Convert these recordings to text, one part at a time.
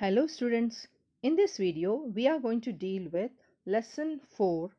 Hello students, in this video we are going to deal with lesson 4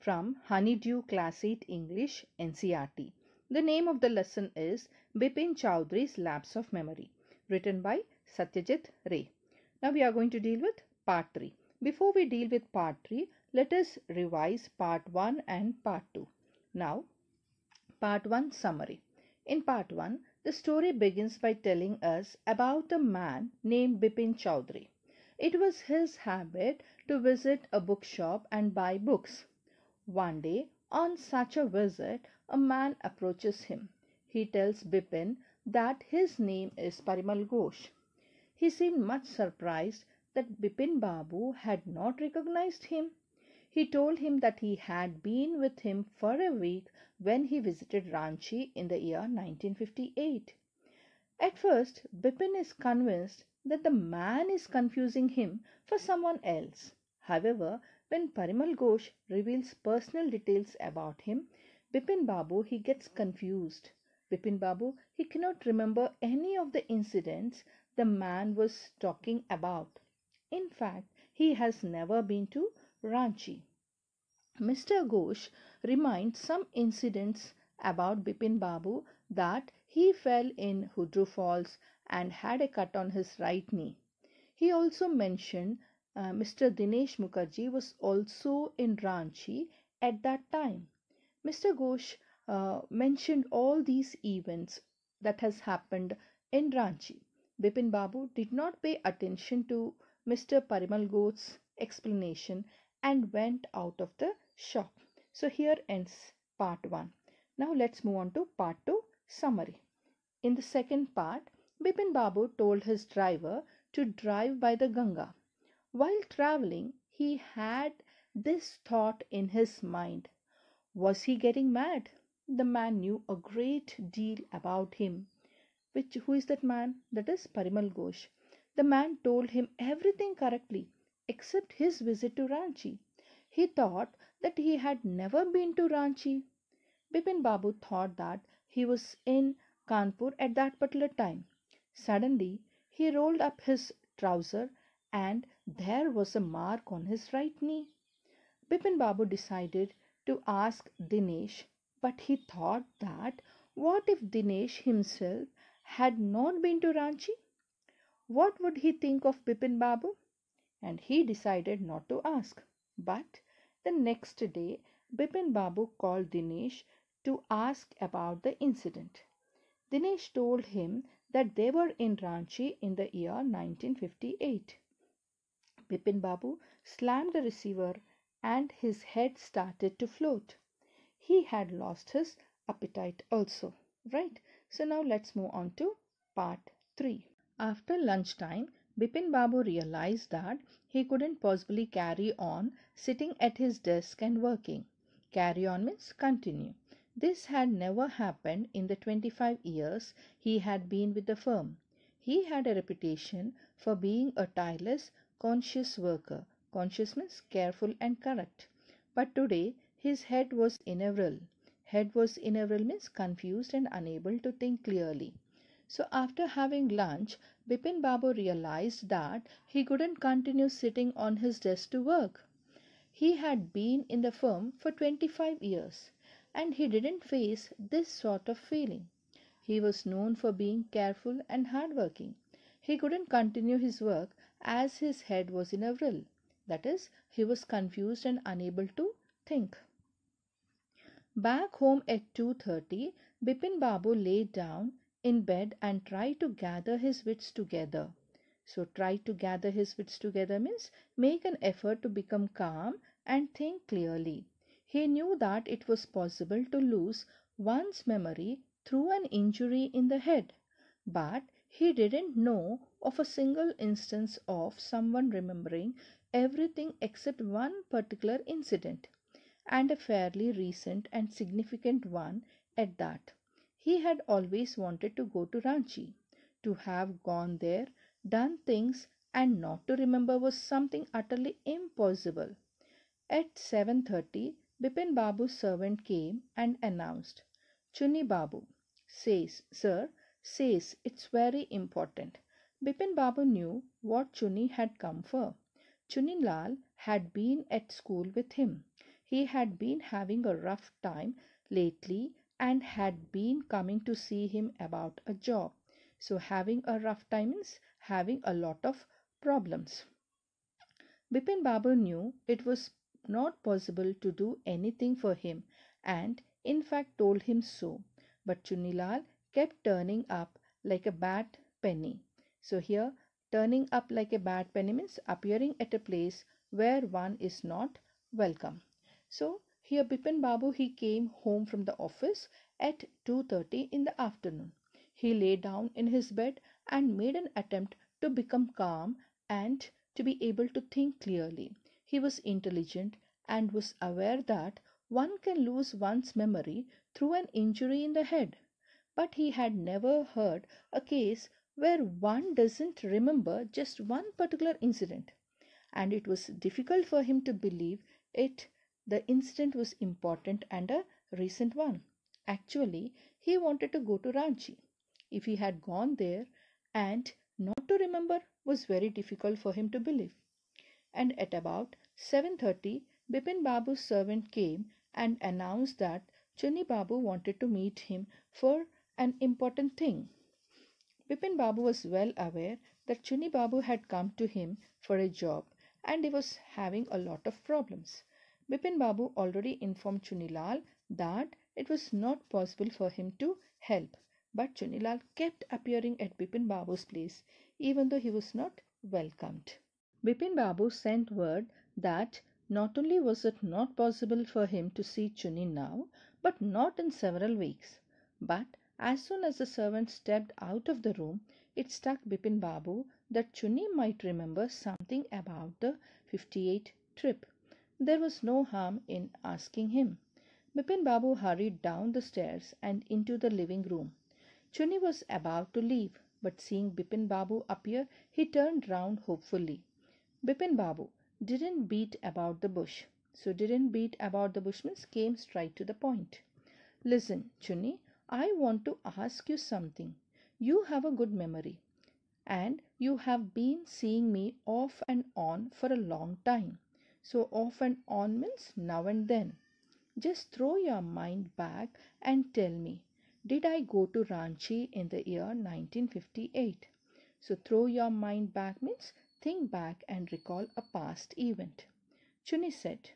from Honeydew Class 8 English NCRT. The name of the lesson is Bipin Chowdhury's Lapse of Memory written by Satyajit Ray. Now we are going to deal with part 3. Before we deal with part 3, let us revise part 1 and part 2. Now part 1 summary. In part 1, the story begins by telling us about a man named Bipin Chowdhury. It was his habit to visit a bookshop and buy books. One day, on such a visit, a man approaches him. He tells Bipin that his name is Parimal Ghosh. He seemed much surprised that Bipin Babu had not recognized him. He told him that he had been with him for a week when he visited Ranchi in the year 1958. At first, Bipin is convinced that the man is confusing him for someone else. However, when Parimal Ghosh reveals personal details about him, Bipin Babu he gets confused. Bipin Babu he cannot remember any of the incidents the man was talking about. In fact, he has never been to Ranchi. Mr. Ghosh reminds some incidents about Bipin Babu that he fell in Hudru Falls and had a cut on his right knee. He also mentioned uh, Mr. Dinesh Mukherjee was also in Ranchi at that time. Mr. Ghosh uh, mentioned all these events that has happened in Ranchi. Bipin Babu did not pay attention to Mr. Parimal Ghosh's explanation and went out of the shop. So here ends part 1. Now let's move on to part 2 summary. In the second part, Bipin Babu told his driver to drive by the Ganga. While traveling, he had this thought in his mind. Was he getting mad? The man knew a great deal about him. Which who is that man? That is Parimal Ghosh. The man told him everything correctly except his visit to Ranchi. He thought that he had never been to Ranchi. Bipin Babu thought that he was in Kanpur at that particular time. Suddenly, he rolled up his trouser and there was a mark on his right knee. Bipin Babu decided to ask Dinesh, but he thought that what if Dinesh himself had not been to Ranchi? What would he think of Bipin Babu? and he decided not to ask. But the next day, Bipin Babu called Dinesh to ask about the incident. Dinesh told him that they were in Ranchi in the year 1958. Bipin Babu slammed the receiver and his head started to float. He had lost his appetite also, right? So now let's move on to part 3. After lunchtime, Bipin Babu realized that he couldn't possibly carry on sitting at his desk and working. Carry on means continue. This had never happened in the 25 years he had been with the firm. He had a reputation for being a tireless, conscious worker. Conscious means careful and correct. But today his head was in a whirl. Head was in a whirl means confused and unable to think clearly. So after having lunch, Bipin Babu realized that he couldn't continue sitting on his desk to work. He had been in the firm for 25 years and he didn't face this sort of feeling. He was known for being careful and hardworking. He couldn't continue his work as his head was in a whirl. That is, he was confused and unable to think. Back home at 2:30, Bipin Babu laid down in bed and try to gather his wits together. So, try to gather his wits together means make an effort to become calm and think clearly. He knew that it was possible to lose one's memory through an injury in the head, but he didn't know of a single instance of someone remembering everything except one particular incident, and a fairly recent and significant one at that. He had always wanted to go to Ranchi. To have gone there, done things, and not to remember was something utterly impossible. At 7.30, Bipin Babu's servant came and announced, "Chuni Babu says, sir, says it's very important. Bipin Babu knew what Chuni had come for. Chuni Lal had been at school with him. He had been having a rough time lately and had been coming to see him about a job. So, having a rough time means having a lot of problems. Bipin Babu knew it was not possible to do anything for him and, in fact, told him so. But Chunilal kept turning up like a bad penny. So, here, turning up like a bad penny means appearing at a place where one is not welcome. So, here Bipin Babu he came home from the office at 2:30 in the afternoon. He lay down in his bed and made an attempt to become calm and to be able to think clearly. He was intelligent and was aware that one can lose one's memory through an injury in the head. But he had never heard a case where one doesn't remember just one particular incident, and it was difficult for him to believe it the incident was important and a recent one. Actually, he wanted to go to Ranchi. If he had gone there, and not to remember was very difficult for him to believe. And at about 7:30, Bipin Babu's servant came and announced that Chuni Babu wanted to meet him for an important thing. Bipin Babu was well aware that Chuni Babu had come to him for a job and he was having a lot of problems. Bipin Babu already informed Chunilal that it was not possible for him to help, but Chunilal kept appearing at Bipin Babu's place even though he was not welcomed. Bipin Babu sent word that not only was it not possible for him to see Chunni now, but not in several weeks. But as soon as the servant stepped out of the room, it struck Bipin Babu that Chunni might remember something about the 58 trip. There was no harm in asking him. Bipin Babu hurried down the stairs and into the living room. Chunni was about to leave, but seeing Bipin Babu appear, he turned round hopefully. Bipin Babu didn't beat about the bush. So didn't beat about the bush means came straight to the point. Listen, Chunni, I want to ask you something. You have a good memory and you have been seeing me off and on for a long time. So off and on means now and then. Just throw your mind back and tell me, did I go to Ranchi in the year 1958? So throw your mind back means think back and recall a past event. Chuni said,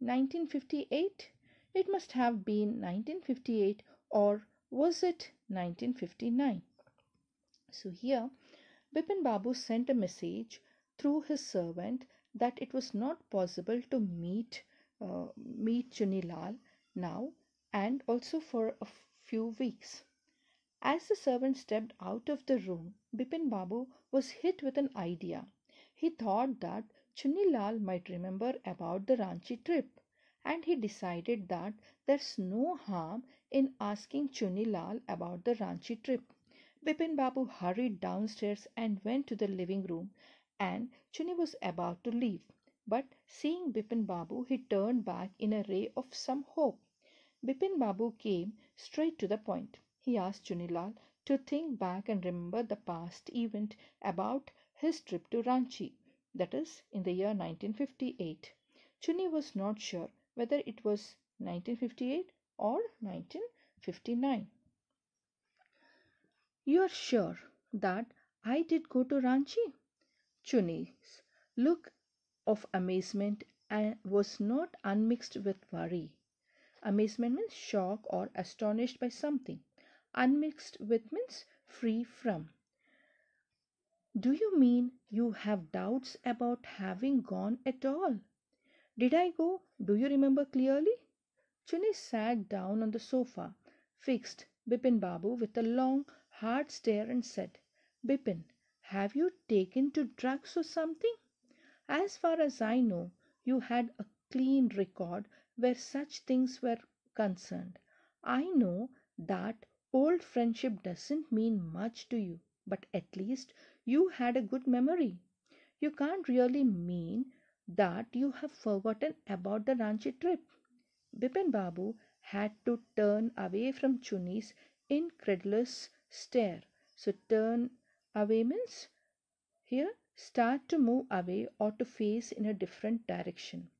1958? It must have been 1958 or was it 1959? So here, Bipin Babu sent a message through his servant that it was not possible to meet uh, meet Chunilal now and also for a few weeks. As the servant stepped out of the room, Bipin Babu was hit with an idea. He thought that Chunilal might remember about the Ranchi trip and he decided that there's no harm in asking Chunilal about the Ranchi trip. Bipin Babu hurried downstairs and went to the living room and Chuni was about to leave. But seeing Bipin Babu, he turned back in a ray of some hope. Bipin Babu came straight to the point. He asked Chunilal to think back and remember the past event about his trip to Ranchi, that is, in the year 1958. Chuni was not sure whether it was 1958 or 1959. You are sure that I did go to Ranchi? Chunni's look of amazement and was not unmixed with worry. Amazement means shock or astonished by something. Unmixed with means free from. Do you mean you have doubts about having gone at all? Did I go? Do you remember clearly? Chunni sat down on the sofa, fixed Bipin Babu with a long, hard stare, and said, Bipin, have you taken to drugs or something? As far as I know, you had a clean record where such things were concerned. I know that old friendship doesn't mean much to you, but at least you had a good memory. You can't really mean that you have forgotten about the Ranchi trip. Bipin Babu had to turn away from Chuni's incredulous stare. So turn Away means here start to move away or to face in a different direction.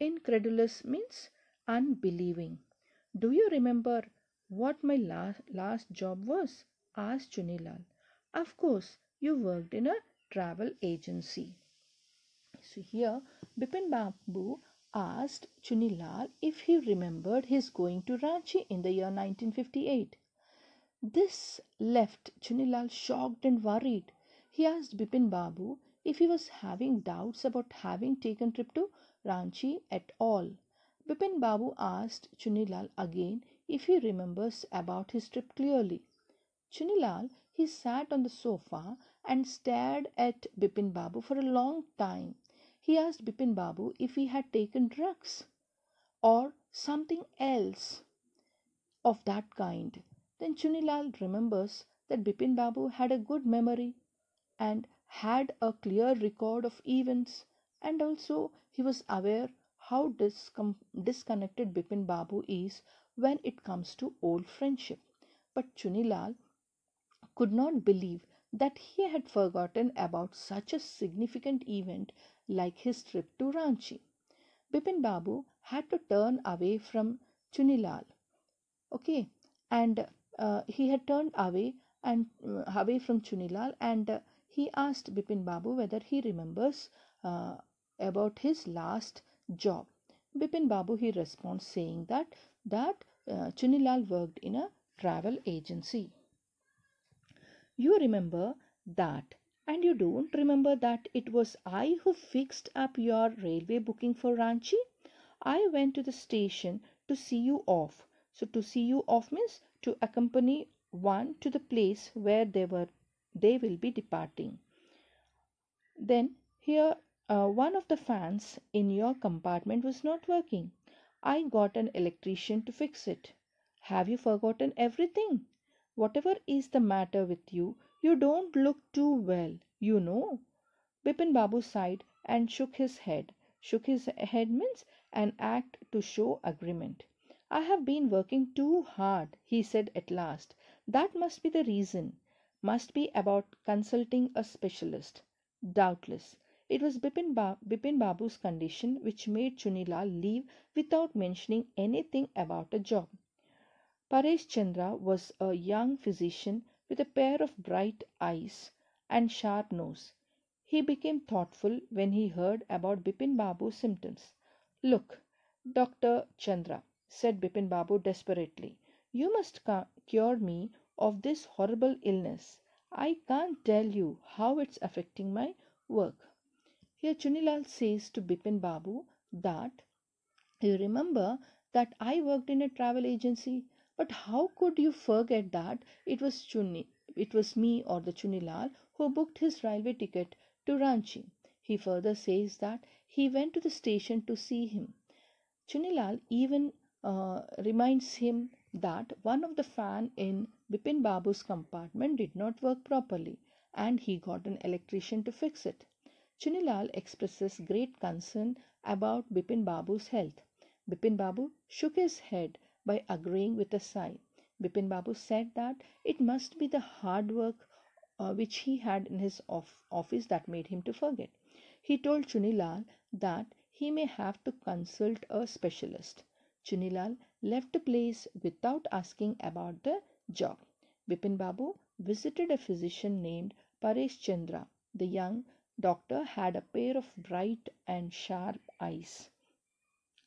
Incredulous means unbelieving. Do you remember what my last, last job was? asked Chunilal. Of course, you worked in a travel agency. So here Bipin Babu asked Chunilal if he remembered his going to Ranchi in the year 1958. This left Chunilal shocked and worried. He asked Bipin Babu if he was having doubts about having taken trip to Ranchi at all. Bipin Babu asked Chunilal again if he remembers about his trip clearly. Chunilal, he sat on the sofa and stared at Bipin Babu for a long time. He asked Bipin Babu if he had taken drugs or something else of that kind. Then Chunilal remembers that Bipin Babu had a good memory and had a clear record of events, and also he was aware how discom- disconnected Bipin Babu is when it comes to old friendship. But Chunilal could not believe that he had forgotten about such a significant event like his trip to Ranchi. Bipin Babu had to turn away from Chunilal. Okay, and uh, he had turned away and uh, away from Chunilal and uh, he asked Bipin Babu whether he remembers about his last job. Bipin Babu he responds saying that that uh, Chunilal worked in a travel agency. You remember that and you don't remember that it was I who fixed up your railway booking for Ranchi. I went to the station to see you off. So to see you off means to accompany one to the place where they were they will be departing then here uh, one of the fans in your compartment was not working i got an electrician to fix it have you forgotten everything whatever is the matter with you you don't look too well you know bipin babu sighed and shook his head shook his head means an act to show agreement I have been working too hard, he said at last. That must be the reason. Must be about consulting a specialist. Doubtless. It was Bipin, ba- Bipin Babu's condition which made Chunila leave without mentioning anything about a job. Paresh Chandra was a young physician with a pair of bright eyes and sharp nose. He became thoughtful when he heard about Bipin Babu's symptoms. Look, Dr. Chandra, said Bipin Babu desperately. You must ca- cure me of this horrible illness. I can't tell you how it's affecting my work. Here Chunilal says to Bipin Babu that you remember that I worked in a travel agency, but how could you forget that it was Chunni, it was me or the Chunilal who booked his railway ticket to Ranchi. He further says that he went to the station to see him. Chunilal even uh, reminds him that one of the fan in Bipin Babu's compartment did not work properly and he got an electrician to fix it. Chunilal expresses great concern about Bipin Babu's health. Bipin Babu shook his head by agreeing with a sigh. Bipin Babu said that it must be the hard work uh, which he had in his off- office that made him to forget. He told Chunilal that he may have to consult a specialist. Chunilal left the place without asking about the job. Bipin Babu visited a physician named Paresh Chandra. The young doctor had a pair of bright and sharp eyes.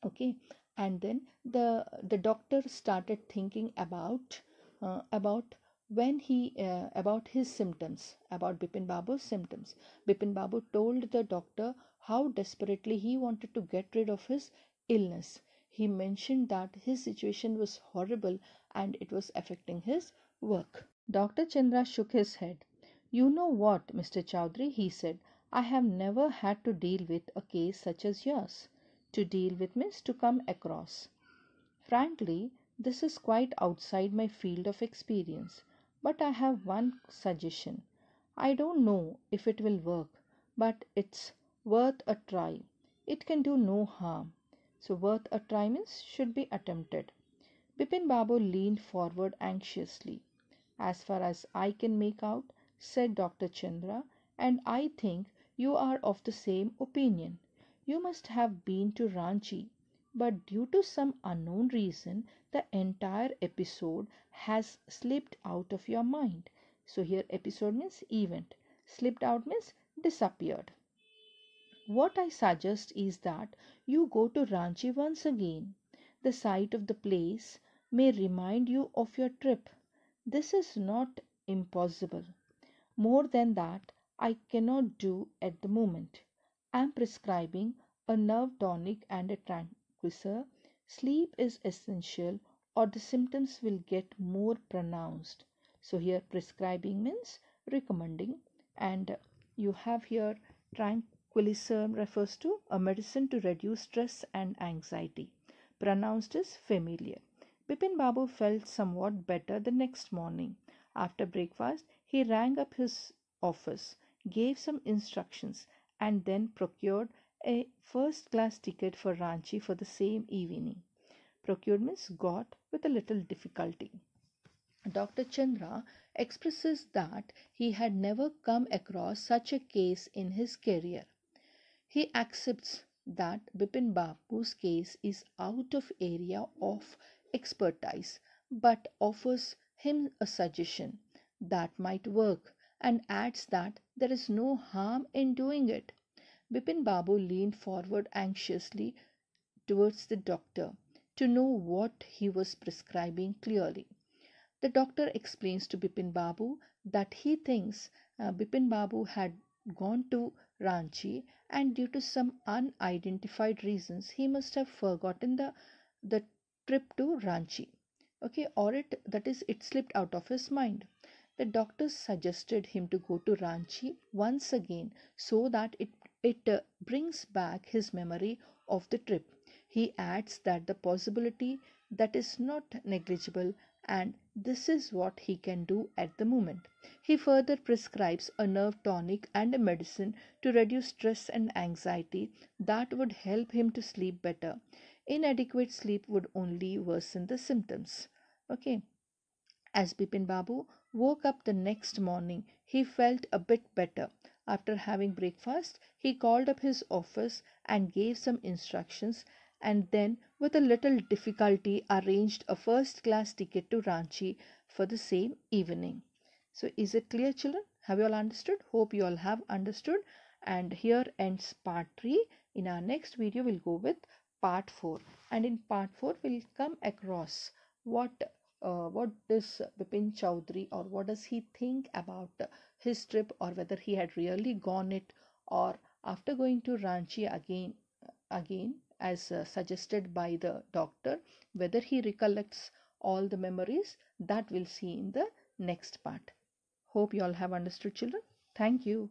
Okay, and then the the doctor started thinking about uh, about when he uh, about his symptoms about Bipin Babu's symptoms. Bipin Babu told the doctor how desperately he wanted to get rid of his illness. He mentioned that his situation was horrible and it was affecting his work. Dr. Chandra shook his head. You know what, Mr. Chowdhury, he said, I have never had to deal with a case such as yours. To deal with means to come across. Frankly, this is quite outside my field of experience, but I have one suggestion. I don't know if it will work, but it's worth a try. It can do no harm so worth a try means should be attempted. Bipin Babu leaned forward anxiously. As far as I can make out, said Dr. Chandra, and I think you are of the same opinion. You must have been to Ranchi, but due to some unknown reason, the entire episode has slipped out of your mind. So, here episode means event, slipped out means disappeared. What I suggest is that you go to Ranchi once again. The sight of the place may remind you of your trip. This is not impossible. More than that, I cannot do at the moment. I am prescribing a nerve tonic and a tranquilizer. Sleep is essential, or the symptoms will get more pronounced. So, here prescribing means recommending, and you have here tranquilizer Quiliserm refers to a medicine to reduce stress and anxiety, pronounced as familiar. Bipin Babu felt somewhat better the next morning. After breakfast, he rang up his office, gave some instructions, and then procured a first class ticket for Ranchi for the same evening. Procurements got with a little difficulty. Dr. Chandra expresses that he had never come across such a case in his career. He accepts that Bipin Babu's case is out of area of expertise but offers him a suggestion that might work and adds that there is no harm in doing it. Bipin Babu leaned forward anxiously towards the doctor to know what he was prescribing clearly. The doctor explains to Bipin Babu that he thinks uh, Bipin Babu had gone to Ranchi and due to some unidentified reasons he must have forgotten the the trip to Ranchi okay or it that is it slipped out of his mind the doctors suggested him to go to Ranchi once again so that it it uh, brings back his memory of the trip he adds that the possibility that is not negligible and this is what he can do at the moment. He further prescribes a nerve tonic and a medicine to reduce stress and anxiety that would help him to sleep better. Inadequate sleep would only worsen the symptoms. Okay. As Bipin Babu woke up the next morning, he felt a bit better. After having breakfast, he called up his office and gave some instructions and then with a little difficulty arranged a first class ticket to Ranchi for the same evening. So, is it clear, children? Have you all understood? Hope you all have understood. And here ends part 3. In our next video, we'll go with part 4. And in part 4, we'll come across what uh, what does Bipin Chowdhury or what does he think about his trip or whether he had really gone it or after going to Ranchi again again as uh, suggested by the doctor. Whether he recollects all the memories, that we'll see in the next part. Hope you all have understood, children. Thank you.